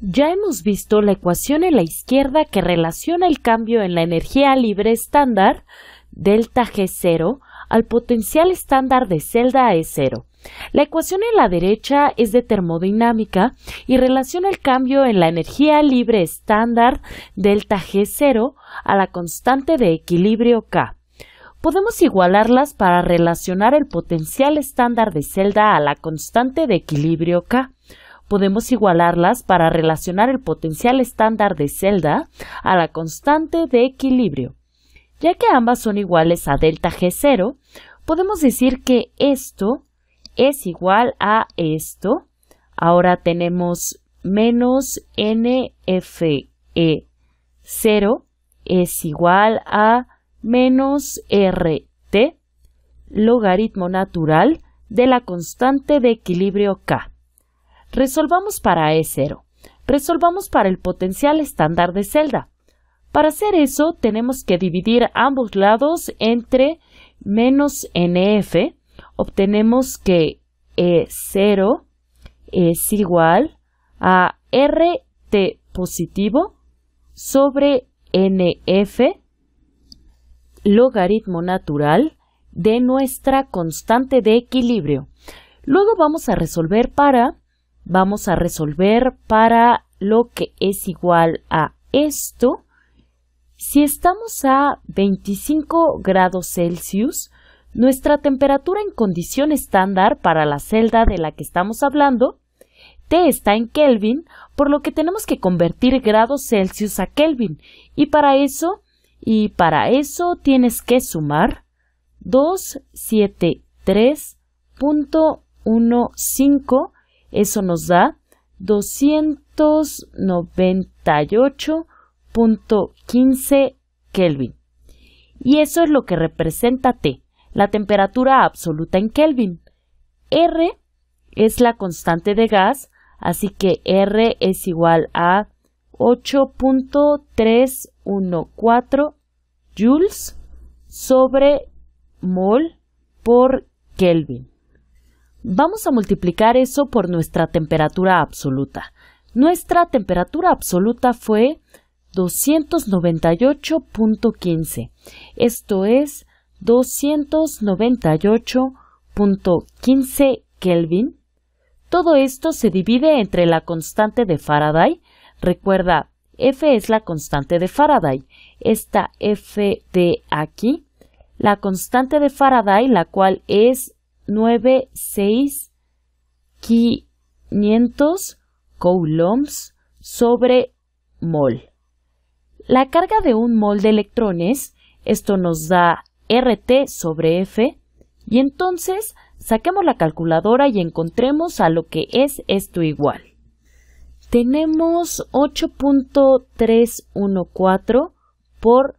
Ya hemos visto la ecuación en la izquierda que relaciona el cambio en la energía libre estándar delta G0 al potencial estándar de celda E0. La ecuación en la derecha es de termodinámica y relaciona el cambio en la energía libre estándar delta G0 a la constante de equilibrio K. Podemos igualarlas para relacionar el potencial estándar de celda a la constante de equilibrio K podemos igualarlas para relacionar el potencial estándar de celda a la constante de equilibrio. Ya que ambas son iguales a delta G0, podemos decir que esto es igual a esto. Ahora tenemos menos NFE0 es igual a menos RT logaritmo natural de la constante de equilibrio K. Resolvamos para E0. Resolvamos para el potencial estándar de celda. Para hacer eso, tenemos que dividir ambos lados entre menos NF. Obtenemos que E0 es igual a RT positivo sobre NF logaritmo natural de nuestra constante de equilibrio. Luego vamos a resolver para vamos a resolver para lo que es igual a esto. Si estamos a 25 grados Celsius, nuestra temperatura en condición estándar para la celda de la que estamos hablando, T está en Kelvin, por lo que tenemos que convertir grados Celsius a Kelvin, y para eso, y para eso tienes que sumar 273.15 eso nos da 298.15 Kelvin. Y eso es lo que representa T, la temperatura absoluta en Kelvin. R es la constante de gas, así que R es igual a 8.314 joules sobre mol por Kelvin. Vamos a multiplicar eso por nuestra temperatura absoluta. Nuestra temperatura absoluta fue 298.15. Esto es 298.15 Kelvin. Todo esto se divide entre la constante de Faraday. Recuerda, F es la constante de Faraday. Esta F de aquí, la constante de Faraday, la cual es 96,500 coulombs sobre mol. La carga de un mol de electrones, esto nos da RT sobre F, y entonces saquemos la calculadora y encontremos a lo que es esto igual. Tenemos 8.314 por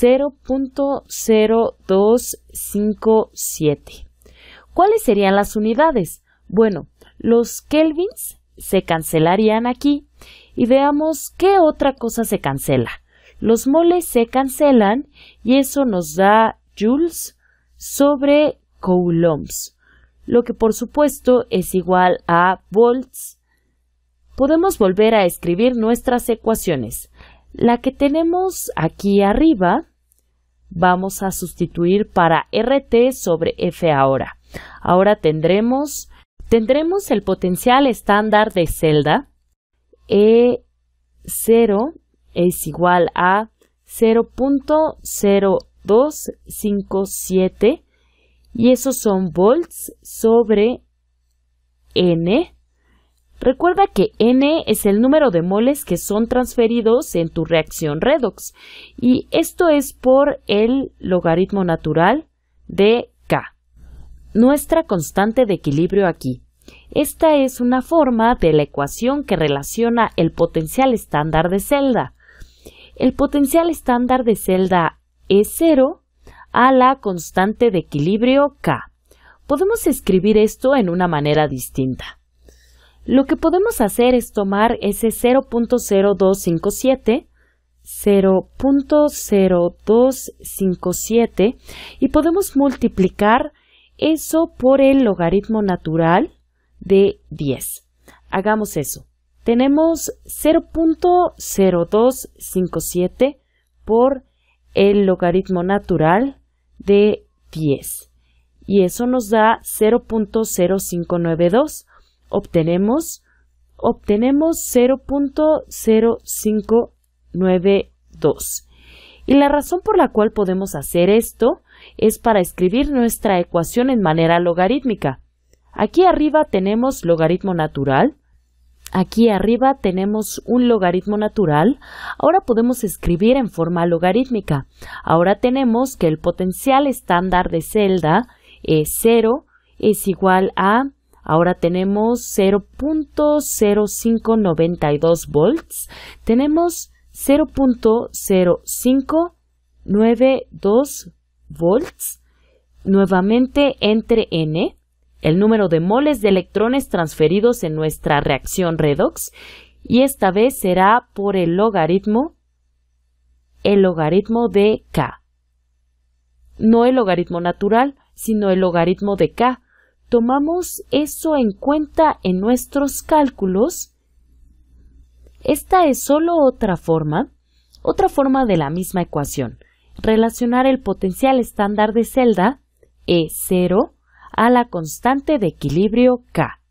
0.0257. ¿Cuáles serían las unidades? Bueno, los kelvins se cancelarían aquí y veamos qué otra cosa se cancela. Los moles se cancelan y eso nos da joules sobre coulombs, lo que por supuesto es igual a volts. Podemos volver a escribir nuestras ecuaciones. La que tenemos aquí arriba vamos a sustituir para RT sobre F ahora. Ahora tendremos, tendremos el potencial estándar de celda E0 es igual a 0.0257 y esos son volts sobre N Recuerda que N es el número de moles que son transferidos en tu reacción redox y esto es por el logaritmo natural de K, nuestra constante de equilibrio aquí. Esta es una forma de la ecuación que relaciona el potencial estándar de celda. El potencial estándar de celda es cero a la constante de equilibrio K. Podemos escribir esto en una manera distinta. Lo que podemos hacer es tomar ese 0.0257, 0.0257 y podemos multiplicar eso por el logaritmo natural de 10. Hagamos eso. Tenemos 0.0257 por el logaritmo natural de 10 y eso nos da 0.0592 obtenemos? Obtenemos 0.0592. Y la razón por la cual podemos hacer esto es para escribir nuestra ecuación en manera logarítmica. Aquí arriba tenemos logaritmo natural, aquí arriba tenemos un logaritmo natural, ahora podemos escribir en forma logarítmica. Ahora tenemos que el potencial estándar de celda es 0 es igual a Ahora tenemos 0.0592 volts. Tenemos 0.0592 volts. Nuevamente entre N, ¿eh? el número de moles de electrones transferidos en nuestra reacción redox, y esta vez será por el logaritmo, el logaritmo de K. No el logaritmo natural, sino el logaritmo de K, tomamos eso en cuenta en nuestros cálculos, esta es solo otra forma, otra forma de la misma ecuación, relacionar el potencial estándar de celda E0 a la constante de equilibrio K.